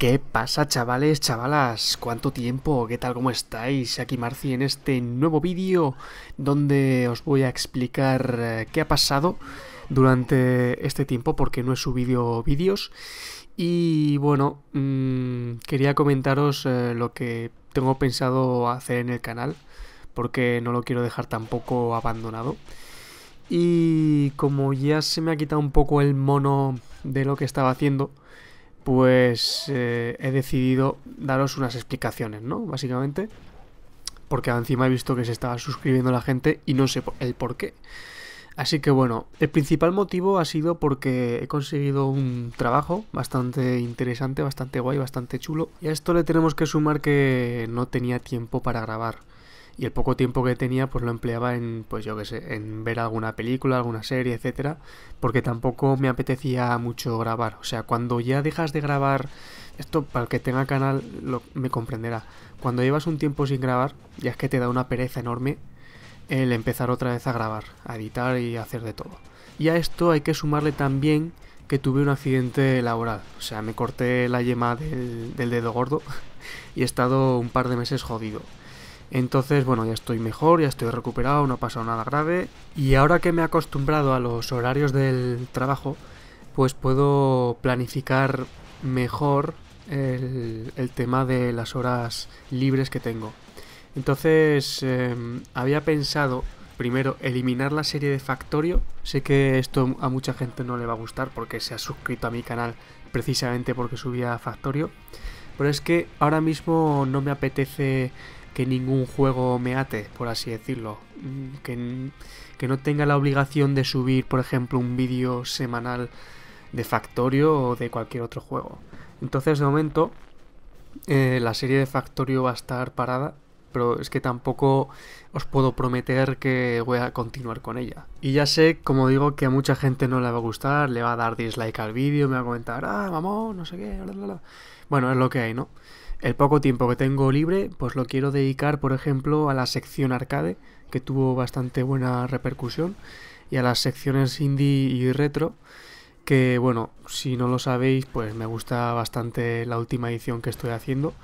¿Qué pasa chavales, chavalas? ¿Cuánto tiempo? ¿Qué tal? ¿Cómo estáis? Aquí Marci en este nuevo vídeo donde os voy a explicar eh, qué ha pasado durante este tiempo porque no he subido vídeos y bueno, mm, quería comentaros eh, lo que tengo pensado hacer en el canal porque no lo quiero dejar tampoco abandonado. Y como ya se me ha quitado un poco el mono de lo que estaba haciendo, pues eh, he decidido daros unas explicaciones, ¿no? Básicamente, porque encima he visto que se estaba suscribiendo la gente y no sé el por qué. Así que bueno, el principal motivo ha sido porque he conseguido un trabajo bastante interesante, bastante guay, bastante chulo. Y a esto le tenemos que sumar que no tenía tiempo para grabar y el poco tiempo que tenía pues lo empleaba en pues yo qué sé, en ver alguna película, alguna serie, etcétera, porque tampoco me apetecía mucho grabar, o sea, cuando ya dejas de grabar esto para el que tenga canal lo, me comprenderá. Cuando llevas un tiempo sin grabar, ya es que te da una pereza enorme el empezar otra vez a grabar, a editar y hacer de todo. Y a esto hay que sumarle también que tuve un accidente laboral. O sea, me corté la yema del, dedo gordo y he estado un par de meses jodido. Entonces, bueno, ya estoy mejor, ya estoy recuperado, no ha pasado nada grave. Y ahora que me he acostumbrado a los horarios del trabajo, pues puedo planificar mejor el, tema de las horas libres que tengo. Entonces, em, había pensado primero eliminar la serie de Factorio. Sé que esto a mucha gente no le va a gustar porque se ha suscrito a mi canal precisamente porque subía Factorio. Pero es que ahora mismo no me apetece que ningún juego me ate, por así decirlo. Mm, que, no tenga la obligación de subir, por ejemplo, un vídeo semanal de Factorio o de cualquier otro juego. Entonces, de momento, eh, la serie de Factorio va a estar parada, pero es que tampoco os puedo prometer que voy a continuar con ella. Y ya sé, como digo, que a mucha gente no le va a gustar, le va a dar dislike al vídeo, me va a comentar, ah, vamos, no sé qué, bla, bla, bla. Bueno, es lo que hay, ¿no? El poco tiempo que tengo libre, pues lo quiero dedicar, por ejemplo, a la sección arcade, que tuvo bastante buena repercusión, y a las secciones indie y retro, que bueno, si no lo sabéis, pues me gusta bastante la última edición que estoy haciendo,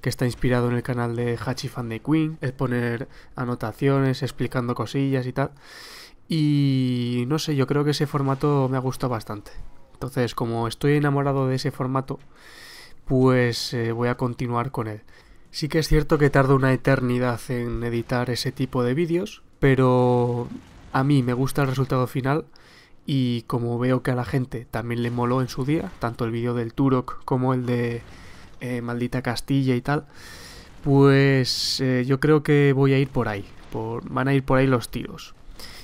que está inspirado en el canal de Hachi Fan de Queen, es poner anotaciones, explicando cosillas y tal. Y no sé, yo creo que ese formato me ha gustado bastante. Entonces, como estoy enamorado de ese formato, pues eh, voy a continuar con él. Sí que es cierto que tardo una eternidad en editar ese tipo de vídeos, pero a mí me gusta el resultado final y como veo que a la gente también le moló en su día, tanto el vídeo del Turok como el de eh, Maldita Castilla y tal, pues eh, yo creo que voy a ir por ahí, por, van a ir por ahí los tiros.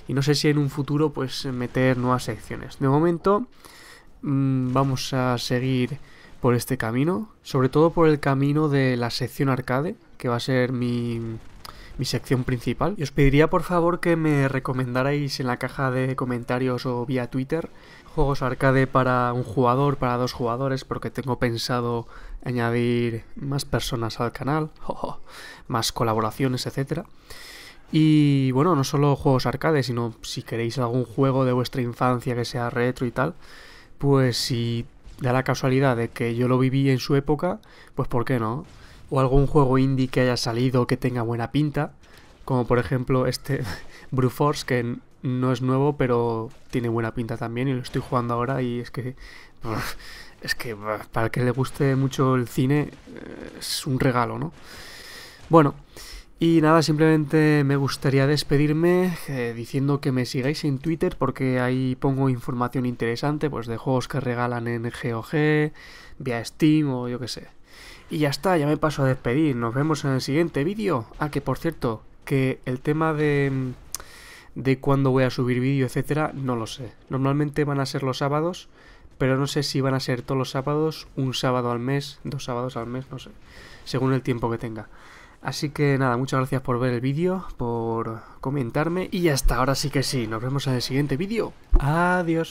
Y no sé si en un futuro pues meter nuevas secciones. De momento mm, vamos a seguir por este camino, sobre todo por el camino de la sección arcade, que va a ser mi, sección principal. Y os pediría por favor que me recomendarais en la caja de comentarios o vía Twitter juegos arcade para un jugador, para dos jugadores, porque tengo pensado añadir más personas al canal, más colaboraciones, etc. Y bueno, no solo juegos arcade, sino si queréis algún juego de vuestra infancia que sea retro y tal, pues si da la casualidad de que yo lo viví en su época, pues ¿por qué no? O algún juego indie que haya salido que tenga buena pinta, como por ejemplo este Bruforce, que no es nuevo, pero tiene buena pinta también y lo estoy jugando ahora y es que... Es que para el que le guste mucho el cine eh, es un regalo, ¿no? Bueno, y nada, simplemente me gustaría despedirme eh, diciendo que me sigáis en Twitter porque ahí pongo información interesante, pues de juegos que regalan en GOG, vía Steam o yo qué sé. Y ya está, ya me paso a despedir. Nos vemos en el siguiente vídeo. Ah, que por cierto, que el tema de de cuándo voy a subir vídeo, etcétera, no lo sé. Normalmente van a ser los sábados, pero no sé si van a ser todos los sábados, un sábado al mes, dos sábados al mes, no sé, según el tiempo que tenga. Así que nada, muchas gracias por ver el vídeo, por comentarme y hasta ahora sí que sí. Nos vemos en el siguiente vídeo. Adiós.